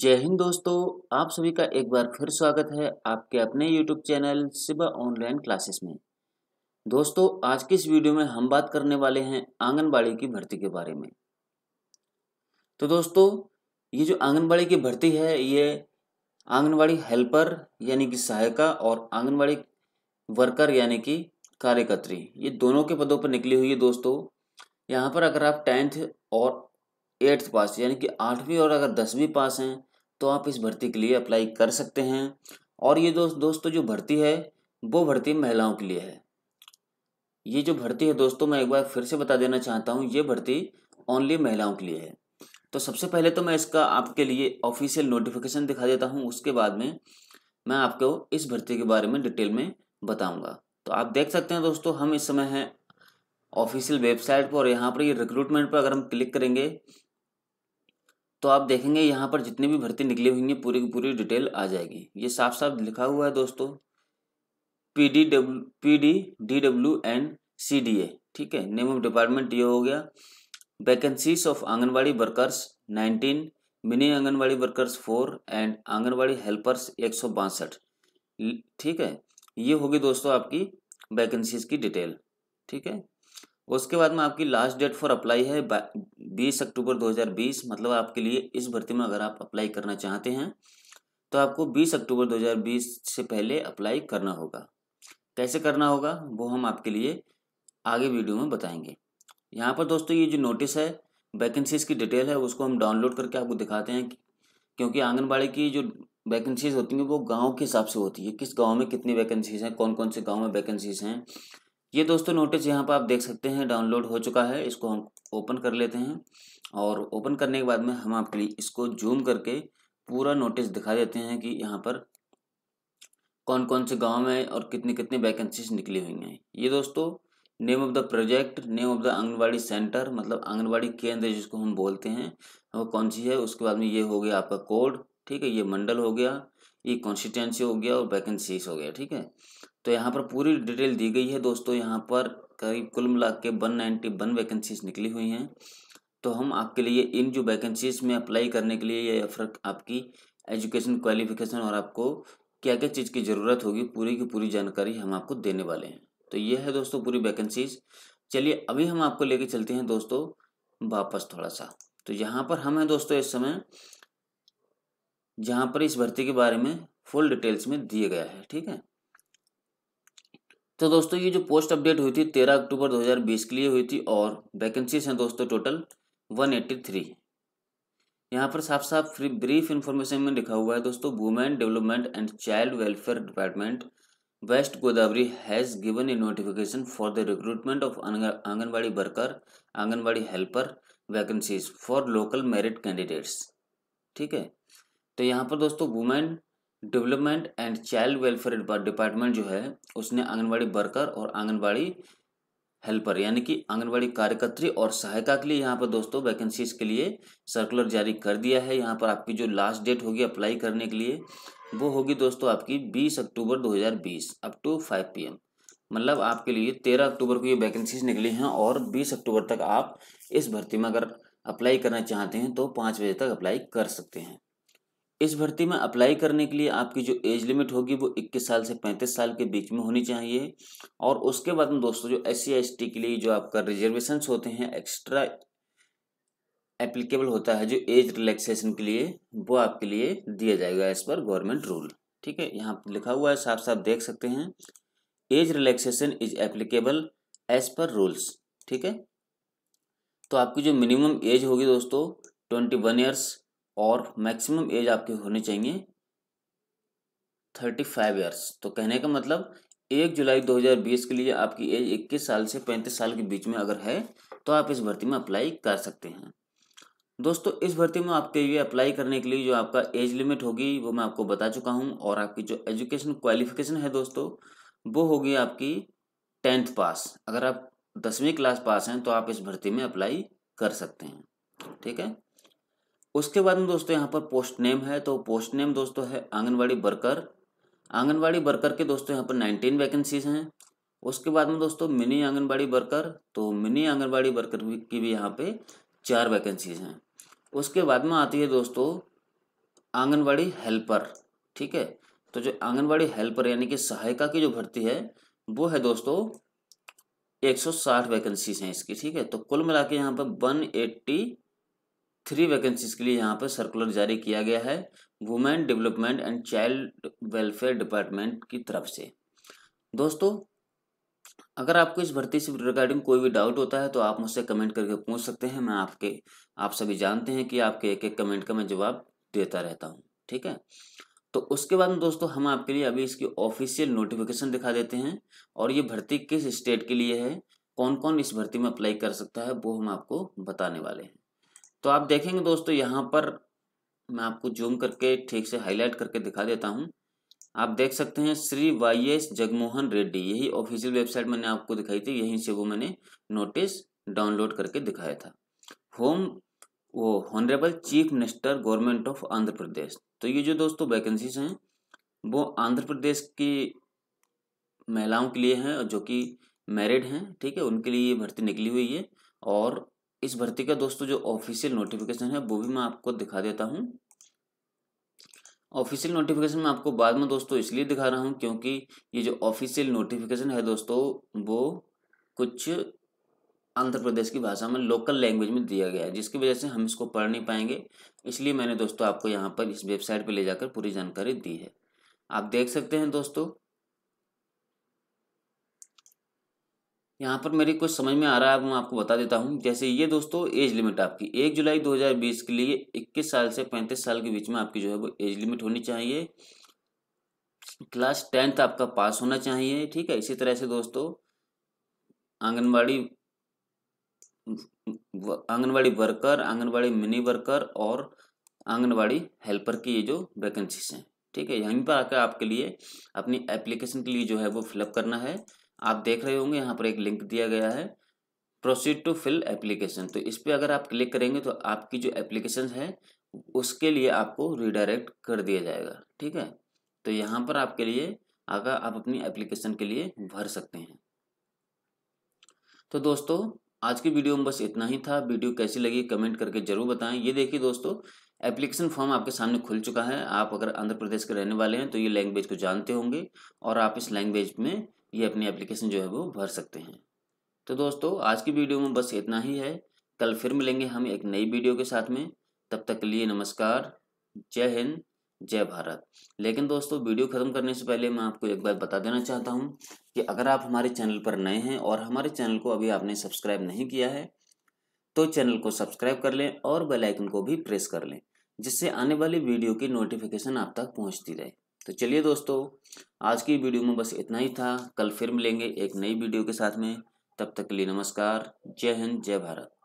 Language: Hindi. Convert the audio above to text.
जय हिंद दोस्तों आप सभी का एक बार फिर स्वागत है आपके अपने YouTube channel Shiva online classes में दोस्तों आज की इस वीडियो में हम बात करने वाले हैं आंगनबाड़ी की भर्ती के बारे में तो दोस्तों ये जो आंगनबाड़ी की भर्ती है ये आंगनबाड़ी हेल्पर यानी कि सहायिका और आंगनबाड़ी वर्कर यानी कि कार्यकर्त्री ये दोनों के पदों पर निकली हुई है दोस्तों यहाँ पर अगर आप टेंथ और एट्थ पास यानी कि आठवीं और अगर दसवीं पास हैं तो आप इस भर्ती के लिए अप्लाई कर सकते हैं और ये दोस्त दोस्तों जो भर्ती है वो भर्ती महिलाओं के लिए है ये जो भर्ती है दोस्तों मैं एक बार फिर से बता देना चाहता हूँ ये भर्ती ओनली महिलाओं के लिए है तो सबसे पहले तो मैं इसका आपके लिए ऑफिशियल नोटिफिकेशन दिखा देता हूँ उसके बाद में मैं आपको इस भर्ती के बारे में डिटेल में बताऊँगा तो आप देख सकते हैं दोस्तों हम इस समय हैं ऑफिशियल वेबसाइट पर और यहाँ पर ये रिक्रूटमेंट पर अगर हम क्लिक करेंगे तो आप देखेंगे यहाँ पर जितनी भी भर्ती निकली हुई है पूरी की पूरी डिटेल आ जाएगी ये साफ साफ लिखा हुआ है दोस्तों P D W P D D W and C D A ठीक है नेम ऑफ डिपार्टमेंट ये हो गया vacancies of anganwadi workers nineteen mini anganwadi workers four and anganwadi helpers एक सौ बासठ ठीक है ये होगी दोस्तों आपकी वैकेंसीज की डिटेल ठीक है उसके बाद में आपकी लास्ट डेट फॉर अप्लाई है बीस अक्टूबर 2020 मतलब आपके लिए इस भर्ती में अगर आप अप्लाई करना चाहते हैं तो आपको 20 अक्टूबर 2020 से पहले अप्लाई करना होगा कैसे करना होगा वो हम आपके लिए आगे वीडियो में बताएंगे यहाँ पर दोस्तों ये जो नोटिस है वैकेंसीज की डिटेल है उसको हम डाउनलोड करके आपको दिखाते हैं क्योंकि आंगनबाड़ी की जो वैकेंसीज होती हैं वो गाँव के हिसाब से होती है किस गाँव में कितनी वैकेंसीज हैं कौन कौन से गाँव में वैकेंसीज हैं ये दोस्तों नोटिस यहाँ पर आप देख सकते हैं डाउनलोड हो चुका है इसको हम ओपन कर लेते हैं और ओपन करने के बाद में हम आपके लिए इसको जूम करके पूरा नोटिस दिखा देते हैं कि यहाँ पर कौन कौन से गांव में और कितनी कितनी वैकेंसीज निकली हुई हैं ये दोस्तों name of the project name of the anganwadi centre मतलब आंगनबाड़ी केंद्र जिसको हम बोलते हैं वो कौन सी है उसके बाद में ये हो गया आपका कोड ठीक है ये मंडल हो गया ये कॉन्स्टिट्यूंसी हो गया और वैकेंसीज हो गया ठीक है तो यहाँ पर पूरी डिटेल दी गई है दोस्तों यहाँ पर करीब कुल मिला के वन नाइन्टी वन वैकेंसीज निकली हुई हैं तो हम आपके लिए इन जो वैकेंसीज में अप्लाई करने के लिए या फिर आपकी एजुकेशन क्वालिफिकेशन और आपको क्या क्या चीज़ की ज़रूरत होगी पूरी की पूरी जानकारी हम आपको देने वाले हैं तो ये है दोस्तों पूरी वैकेंसीज चलिए अभी हम आपको लेके चलते हैं दोस्तों वापस थोड़ा सा तो यहाँ पर हम हैं दोस्तों इस समय जहां पर इस भर्ती के बारे में फुल डिटेल्स में दिए गया है ठीक है तो दोस्तों ये जो पोस्ट अपडेट हुई थी तेरह अक्टूबर 2020 के लिए हुई थी और वैकेंसीज हैं दोस्तों टोटल 183 यहाँ पर साफ साफ फ्री ब्रीफ इन्फॉर्मेशन में लिखा हुआ है दोस्तों women development and child welfare department West Godavari has given a notification for the recruitment of anganwadi worker anganwadi helper vacancies for local merit candidates ठीक है तो यहाँ पर दोस्तों women development and child welfare department जो है उसने आंगनबाड़ी वर्कर और आंगनबाड़ी हेल्पर यानी कि आंगनबाड़ी कार्यकर्त्री और सहायिका के लिए यहाँ पर दोस्तों वैकेंसीज के लिए सर्कुलर जारी कर दिया है यहाँ पर आपकी जो लास्ट डेट होगी अप्लाई करने के लिए वो होगी दोस्तों आपकी 20 अक्टूबर 2020 अप टू 5 पीएम मतलब आपके लिए 13 अक्टूबर को ये वैकेंसीज निकली हैं और 20 अक्टूबर तक आप इस भर्ती में अगर अप्लाई करना चाहते हैं तो पाँच बजे तक अप्लाई कर सकते हैं इस भर्ती में अप्लाई करने के लिए आपकी जो एज लिमिट होगी वो 21 साल से 35 साल के बीच में होनी चाहिए और उसके बाद में दोस्तों जो एस सी के लिए जो आपका रिजर्वेशन होते हैं एक्स्ट्रा एप्लीकेबल होता है जो एज रिलैक्सेशन के लिए वो आपके लिए दिया जाएगा एज पर गवर्नमेंट रूल ठीक है यहाँ लिखा हुआ है साफ साफ देख सकते हैं age relaxation is applicable as per rules ठीक है तो आपकी जो मिनिमम एज होगी दोस्तों ट्वेंटी वन ईयर्स और मैक्सिमम एज आपके होने चाहिए थर्टी फाइव ईयर्स तो कहने का मतलब एक जुलाई 2020 के लिए आपकी एज इक्कीस साल से पैंतीस साल के बीच में अगर है तो आप इस भर्ती में अप्लाई कर सकते हैं दोस्तों इस भर्ती में आपके लिए अप्लाई करने के लिए जो आपका एज लिमिट होगी वो मैं आपको बता चुका हूँ और आपकी जो एजुकेशन क्वालिफिकेशन है दोस्तों वो होगी आपकी टेंथ पास अगर आप दसवीं क्लास पास हैं तो आप इस भर्ती में अप्लाई कर सकते हैं ठीक है उसके बाद में दोस्तों यहाँ पर पोस्ट नेम है तो पोस्ट नेम दोस्तों है आंगनवाड़ी वर्कर आंगनवाड़ी वर्कर के दोस्तों यहाँ पर नाइनटीन वैकेंसीज हैं उसके बाद में दोस्तों मिनी आंगनबाड़ी वर्कर तो मिनी आंगनबाड़ी वर्कर की भी यहाँ पे चार वैकेंसीज हैं उसके बाद में आती है दोस्तों आंगनबाड़ी हेल्पर ठीक है तो जो आंगनबाड़ी हेल्पर यानी कि सहायिका की जो भर्ती है वो है दोस्तों 160 वैकेंसीज हैं इसकी ठीक है तो कुल मिला के यहाँ पर 180 थ्री वैकेंसीज के लिए यहाँ पर सर्कुलर जारी किया गया है women development and child welfare department की तरफ से दोस्तों अगर आपको इस भर्ती से रिगार्डिंग कोई भी डाउट होता है तो आप मुझसे कमेंट करके पूछ सकते हैं मैं आपके आप सभी जानते हैं कि आपके एक एक कमेंट का मैं जवाब देता रहता हूँ ठीक है तो उसके बाद में दोस्तों हम आपके लिए अभी इसकी ऑफिशियल नोटिफिकेशन दिखा देते हैं और ये भर्ती किस स्टेट के लिए है कौन कौन इस भर्ती में अप्लाई कर सकता है वो हम आपको बताने वाले हैं तो आप देखेंगे दोस्तों यहाँ पर मैं आपको जूम करके ठीक से हाईलाइट करके दिखा देता हूँ आप देख सकते हैं श्री वाई एस जगमोहन रेड्डी यही ऑफिशियल वेबसाइट मैंने आपको दिखाई थी यहीं से वो मैंने नोटिस डाउनलोड करके दिखाया था होम वो honourable chief minister government of Andhra Pradesh तो ये जो दोस्तों वैकेंसीज हैं वो आंध्र प्रदेश की महिलाओं के लिए हैं जो कि मैरिड हैं ठीक है उनके लिए ये भर्ती निकली हुई है और इस भर्ती का दोस्तों जो ऑफिशियल नोटिफिकेशन है वो भी मैं आपको दिखा देता हूँ ऑफिशियल नोटिफिकेशन मैं आपको बाद में दोस्तों इसलिए दिखा रहा हूँ क्योंकि ये जो ऑफिशियल नोटिफिकेशन है दोस्तों वो कुछ आंध्र प्रदेश की भाषा में लोकल लैंग्वेज में दिया गया है जिसकी वजह से हम इसको पढ़ नहीं पाएंगे इसलिए मैंने दोस्तों आपको यहाँ पर इस वेबसाइट पर ले जाकर पूरी जानकारी दी है आप देख सकते हैं दोस्तों यहाँ पर मेरी कुछ समझ में आ रहा है मैं आपको बता देता हूँ जैसे ये दोस्तों एज लिमिट आपकी एक जुलाई 2020 के लिए 21 साल से 35 साल के बीच में आपकी जो है वो एज लिमिट होनी चाहिए क्लास टेंथ आपका पास होना चाहिए ठीक है इसी तरह से दोस्तों anganwadi anganwadi worker anganwadi mini worker और आंगनबाड़ी हेल्पर की ये जो वैकेंसीज हैं ठीक है यहीं पर आकर आपके लिए अपनी एप्लीकेशन के लिए जो है वो फिलअप करना है आप देख रहे होंगे यहाँ पर एक लिंक दिया गया है प्रोसीड टू फिल एप्लीकेशन तो इस पर अगर आप क्लिक करेंगे तो आपकी जो एप्लीकेशन है उसके लिए आपको रिडायरेक्ट कर दिया जाएगा ठीक है तो यहाँ पर आपके लिए आगे आप अपनी एप्लीकेशन के लिए भर सकते हैं तो दोस्तों आज की वीडियो में बस इतना ही था वीडियो कैसी लगी कमेंट करके जरूर बताएं ये देखिए दोस्तों एप्लीकेशन फॉर्म आपके सामने खुल चुका है आप अगर आंध्र प्रदेश के रहने वाले हैं तो ये लैंग्वेज को जानते होंगे और आप इस लैंग्वेज में ये अपनी एप्लीकेशन जो है वो भर सकते हैं तो दोस्तों आज की वीडियो में बस इतना ही है कल फिर मिलेंगे हम एक नई वीडियो के साथ में तब तक के लिए नमस्कार जय हिंद जय भारत लेकिन दोस्तों वीडियो ख़त्म करने से पहले मैं आपको एक बार बता देना चाहता हूँ कि अगर आप हमारे चैनल पर नए हैं और हमारे चैनल को अभी आपने सब्सक्राइब नहीं किया है तो चैनल को सब्सक्राइब कर लें और बेल आइकन को भी प्रेस कर लें जिससे आने वाली वीडियो की नोटिफिकेशन आप तक पहुँचती रहे तो चलिए दोस्तों आज की वीडियो में बस इतना ही था कल फिर मिलेंगे एक नई वीडियो के साथ में तब तक के लिए नमस्कार जय हिंद जय भारत